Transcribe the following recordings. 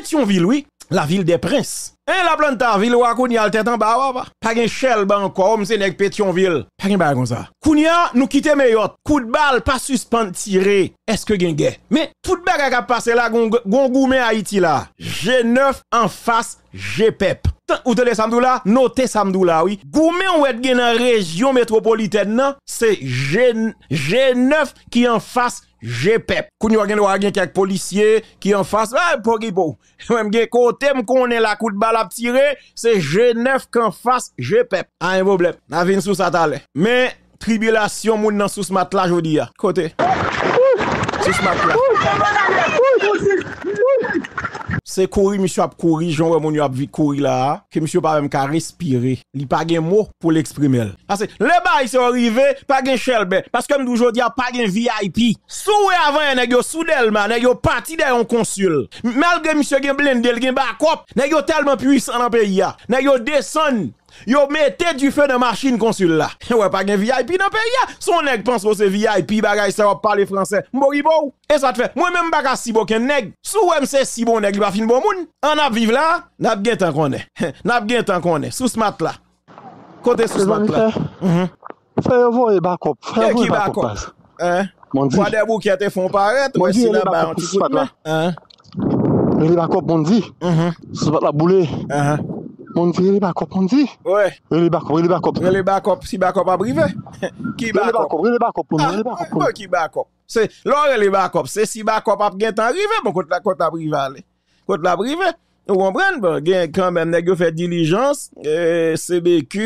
Pétionville, oui, la ville des princes. Et la ville ou à Kounia, le tête en bas, Pas gen shell encore, c'est nèg Pétionville. Pas gen comme ça. Kounia, nous quittons meilleur. Coup de balle, pas suspend tiré. Est-ce que gen Mais tout bagage a passé là, gon goumé Haïti là. G9 en face GPEP. Ou tele samdou là, notez samdou oui. Goumé ou et gen en région métropolitaine, c'est G9 qui en face GPEP. Koun a gen gen quelques policier qui en face, eh, pogibo. Même gen côté m'kone la coup de balle à tirer, c'est G9 qu'en face GPEP. A un problème. Na vin sous sa tale. Mais, tribulation moun nan sous matelas jodi ya. Côté. Sous matelas c'est courir monsieur a courir Jean Raymond a courir là que monsieur pas même qu'à respirer il pas gain mot pour l'exprimer parce que le bail sont arrivé pas gain Shelbe parce que nous aujourd'hui a pas gain VIP soué avant nèg yo soudelma, nèg yo parti d'un consul malgré monsieur gain blindé gain backup nèg yo tellement puissant dans pays là nèg yo descend yo mettez du feu de machine consul là. Ouais, pas gen VIP dans pays. Son nèg pense que c'est VIP ça parler français. Et ça te fait, moi même baga si bon nèg. Sou MC si bon nèg, il va fin bon moun. On a vivre là, n'a bien tant qu'on est. N'a bien Sous mat là. Côté sous là. Mhm. Faire vous backup. Eh, vous Hein? des te font paraître, c'est là-bas, backup, Sous hein? mhm. la boule uh-huh. Moun si ye li bakop, moun si? Ouè. Ye li bakop, ye li bakop. Ye li bakop, si bakop aprive? Ki bakop? Ye li bakop, loun, ye li bakop. Ouè ah, ki bakop? Se, loun, ye li bakop. Se si bakop ap gen tanrive, moun kote la kote aprive ale. Kote la aprive. Ou kon pren, bon, gen kan men negyo fè dilijans, ee, CBQ,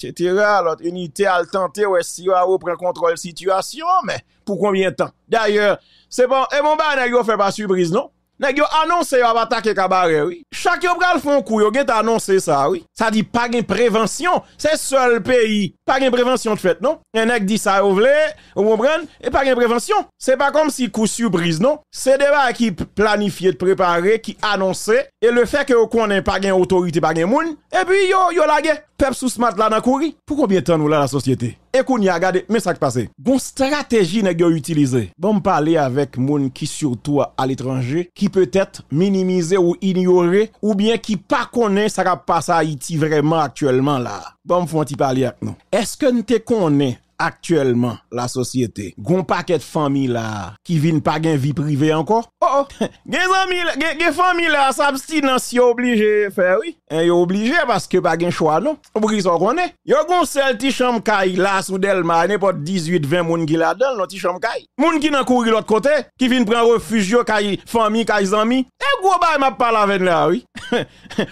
tjetera, lot, unitè altante, ouè si yo a ou pren kontrol situasyon, mè, pou konvien tan. D'ayèr, se bon, e moun ba, nan yo fè pa subriz, nou? nèg yo qu'ils yo attaquer cabaret oui. Chaque yo pral font coup yo gen annoncé ça oui. Ça dit pas gen prévention, c'est seul pays pas gen prévention de fait non. Un nèg dit ça yo vle, vous comprenez Et pas gen prévention. C'est pas comme si coup surprise non. C'est des gens qui planifié, de préparer, qui annoncé et le fait que yo connaît pas gen autorité, pas gen monde, et puis yo yo la guerre. Pep sous smart la dans courri. Pour combien de temps nous là la société et qu'on y a mais ça qui passe. Gon stratégie n'a utilisé. Bon parler avec moun qui surtout à l'étranger, qui peut-être minimiser ou ignorer ou bien qui pas connaît ça qui passe à Haïti vraiment actuellement là. Bon font y parler avec nous. Est-ce que nous te connaît actuellement la société. Gon paquet de famille là qui viennent pas gain vie privée encore. Oh oh. Gen amis, gen famille là s'abstinence yo obligé faire oui. Et eh, yo obligé parce que pas gain choix non. Pour qu'ils ça connaît. Yo gon seul ti chambre kay là sous Delma n'importe 18 20 moun qui la Dans non ti chambre kay. Moun qui nan courir l'autre côté, qui vient prendre refuge yo kay famille kay amis. Et eh, gros y m'a parlé avec là oui.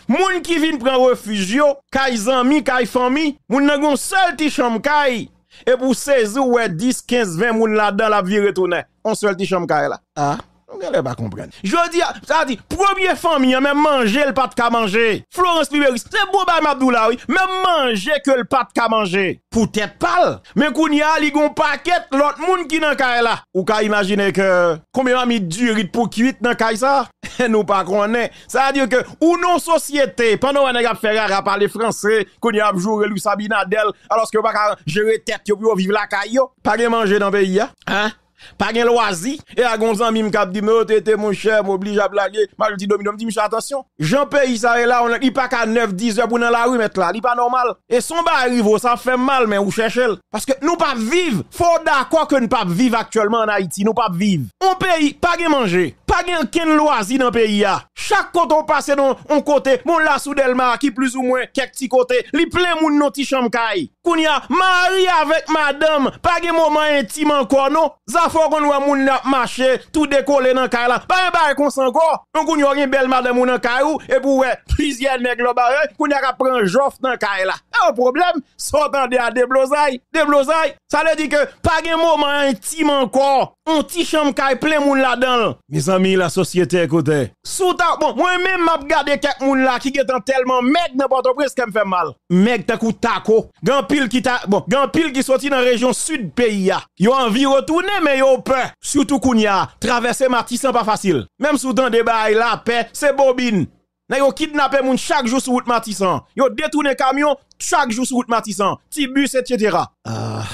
moun qui vient prendre refuge yo kay amis kay famille, moun nan gon seul ti chambre kai. E pou 16 ou e 10, 15, 20 moun la dan la vi retounen On se wel ti chom kare la Je pas comprendre. dis, ça dit, première famille, même manger le pâte qu'à manger. Florence Piberis, c'est bon, bah, oui. même manger que le pâte qu'à manger. Peut-être pas. Mais qu'on y a, il y a un paquet, l'autre monde qui n'a caille là. Ou qu'à imaginer que, combien a mis du riz pour cuite dans caille ça? Nous pas est... Ça veut dire que, ou non société, pendant qu'on a fait à parler français, qu'on y a joué Louis Sabinadel, alors que pas gérer tête, yo, vivre la caille, pas manger dans le pays, hein? hein? Pas gen loisir. Et à gonzan mim kap dit, mais oh, t'es mon cher, m'oblige à blaguer. Ma je dit domino, dit, attention. Jean paye, ça est là, on il pas qu'à 9, 10 heures pour dans la rue, mettre là. Il pas normal. Et son bas arrive, oh, ça fait mal, mais ou cherche Parce que nous pas vivre. Faut d'accord que nous pas vivre actuellement en Haïti. Nous pas vivre. On paye, pas gen manger pas gen ken loisir dans pays Chaque côté on passe dans on côté, mon la soudelma qui plus ou moins quelques petits côté, li plein moun non ti chambre Kounya mari avec madame, pas gen moment intime encore non. Ça faut qu'on voit moun n'a marché, tout décoller dans kay la. Pas un bail qu'on Donc, On kounya gen belle madame moun dans kay ou et pour plusieurs nèg hein. là kounya ka prend joffre dans kay la. Eh, un problème, s'entendez à des blousailles des blousailles Ça veut dire que pas un moment intime encore, un petit chambre plein moun là-dedans. Mes amis, la société écoutez Sous bon, moi-même m'a regardé quelques moun là qui étaient tellement mec n'importe ce qui me fait mal. Mec t'as coup taco, grand qui ta, bon, grand pile qui sorti dans la région sud pays a. ont envie retourner mais a peur. Surtout a traverser Matisse pas facile. Même soudain de des la paix, c'est bobine. Nan yo kidnappé moun chaque jour sur route Matissan. Yo détourné camion chaque jour sur route Matissan, petit bus etc. Ah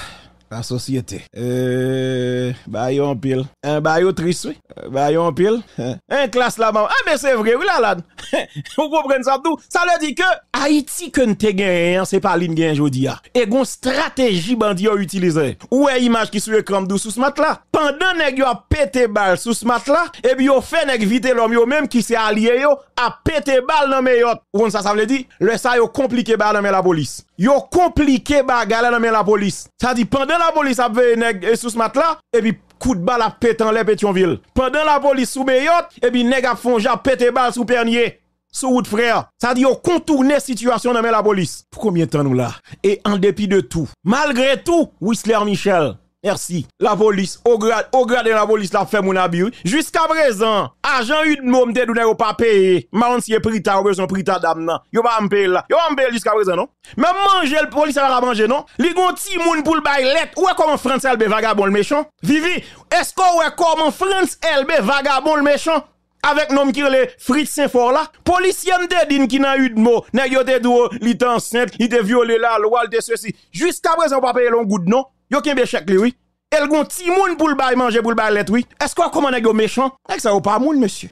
la société. Euh, bah, yon pile. Hein, bah, euh, bah, un bah, triste, oui. Bah, yon pile. Hein. Un classe là-bas. Ah, mais c'est vrai, oui, là, là. Vous comprenez ça tout? Ça veut dire que Haïti que nous gagné, hein, c'est pas l'in gagné aujourd'hui. Et une stratégie bandit utilisé. Ou est image qui sur l'écran dou sous ce mat Pendant que yo a pété balle sous ce mat là, et eh puis yo fait nèg l'homme même qui s'est allié yo a pété balle dans meilleur. Ou ça, ça veut dire? Le ça yo compliqué balle dans la police yo compliqué bagala dans la police. Ça dit pendant la police a veillé nèg sous ce matelas et puis coup de balle a pété en Pétionville. Pendant la police sous Mayotte et puis nèg a fonja péter balle sous Pernier. Sous route frère, ça dit contourné situation dans la police. Pour combien de temps nous là Et en dépit de tout, malgré tout, Whistler Michel, Merci. La police, au grade, au grade de la police, la fait mon abus. Jusqu'à présent, agent udmo môme de ne ou pas payé. Ma si pris ou besoin pris ta dame, non. Yo pas m'payé là. Yo pas payer jusqu'à présent, non. Même manger, le police l'a manger, non. Li gon ti moun pou bailette, Ou est comment France LB vagabond le méchant? Vivi, est-ce qu'on est comment France LB vagabond le méchant? avec nom qui le frites, Saint-Fort là, policier m'dedine qui n'a eu de mots, n'a eu de dou, li enceinte, il te violé la loi, il te ceci. Jusqu'à présent, on pas payé long goût, non? yo kembe chèque li oui. El gon ti moun pour le bail manger pour le oui. Est-ce qu'on comment yo méchant? Avec ça ou pas moun monsieur.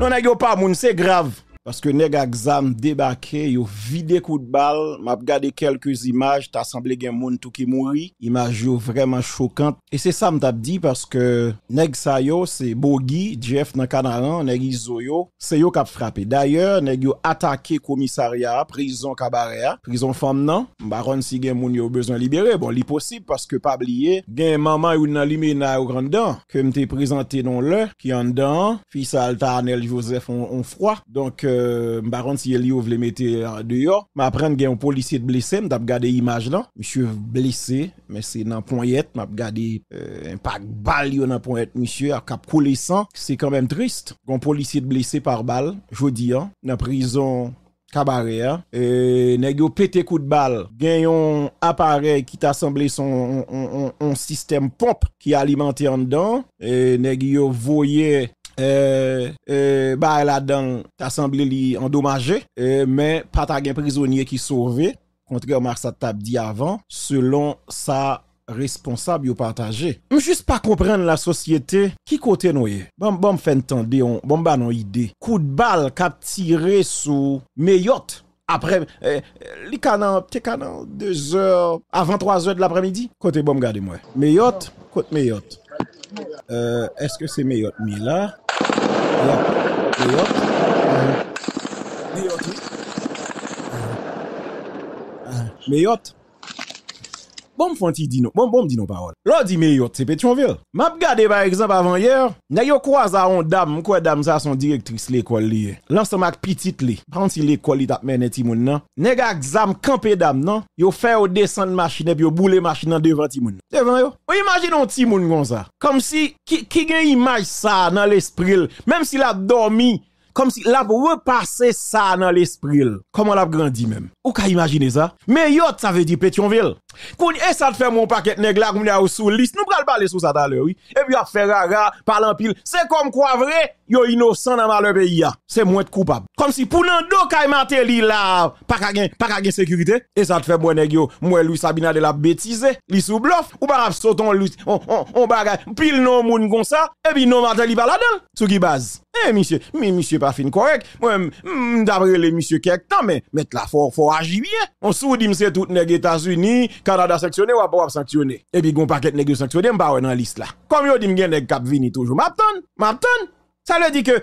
Non yo pas moun, c'est grave. Parce que nèg exam débarqué, yo vidé coup de balle, m'a regardé quelques images, t'as semblé gen moun tout qui mouri, images vraiment choquante. Et c'est ça m't'a dit parce que nèg sa yo, c'est Bogi, Jeff nan Canaran, nèg Izo yo, c'est yo frappé. D'ailleurs, nèg yo attaqué commissariat, prison cabaret, prison femme nan, baron si gen moun yo besoin libérer. Bon, li possible parce que pas oublier, gen maman ou nan limena au grand que m't'ai présenté non le, qui en dan, fils Altanel Joseph on, froid. Donc euh, baron euh, si elle vous les mettre euh, dehors mais après il y a un policier blessé m'a regardé image là monsieur blessé mais c'est dans poignette m'a regardé euh, un pack balle dans poignette monsieur à cap couler sang c'est quand même triste un policier blessé par balle jodi dire hein, dans prison cabaret hein. et nèg pété coup de balle un appareil qui t'a semblé son système pompe qui alimenté en dedans et nèg yo voyait euh, euh, bah là a l'assemblée li endommagée, euh, mais pas prisonnier qui sauvé, contrairement à ça t'a dit avant, selon sa responsable ou partagé. Je juste pas comprendre la société qui côté noyé Bon bon fait entendre on bon bah non idée. Coup de balle cap tiré sous Mayotte après li euh, les canons, tes canons, deux heures avant 3 heures de l'après-midi côté bon regardez moi. Mayotte, côté Mayotte. Euh, Est-ce que c'est meilleur Mila Mayotte. Meilleur Meilleur Bon, Fonti dit non, bon, bon, dit non parole. L'autre dit meilleur, c'est vieux. M'a regardé par exemple avant hier, n'a yo croisé une dame, quoi dame ça son directrice l'école li. L'ensemble avec petite li. Quand si l'école t'a mené ti moun nan, nèg exam campé dame nan, yo fait au descendre machine et yo bouler machine devant ti moun. Devant yo. Ou imagine un ti moun comme ça. Comme si qui qui une image ça dans l'esprit, même s'il a dormi comme si l'a repassé ça dans l'esprit. Comment l'a grandi même. Ou ka imaginer ça? Mais yot, ça veut dire Pétionville. et ça te fait mon paquet nèg là, ou sous liste. Nous pral parler sous ça tout à oui. Et puis, a fait rara, en pile. C'est comme quoi vrai, yo innocent dans malheur pays C'est moins coupable. Comme si pour nan do mateli là, pas ka gen, pas ka sécurité. Et ça te fait moi nèg yo, moi Louis Sabina de la bêtise, li sous bluff, ou pas sauton lis, on, on, on pile non moun comme ça, et puis non mateli pas là-dedans. Sous qui base? Eh, monsieur, mais monsieur pas fin correct. Moi, d'après les monsieur quelque temps, mais mettre la faut agir bien. On se dit, c'est tout les États-Unis, Canada sanctionné, ou pas sanctionné. Et puis, gon paquet nègre sanctionné, pas dans la liste là. Comme yo dit, m'gen des cap vini toujours. M'attend, m'attend. Ça veut dire que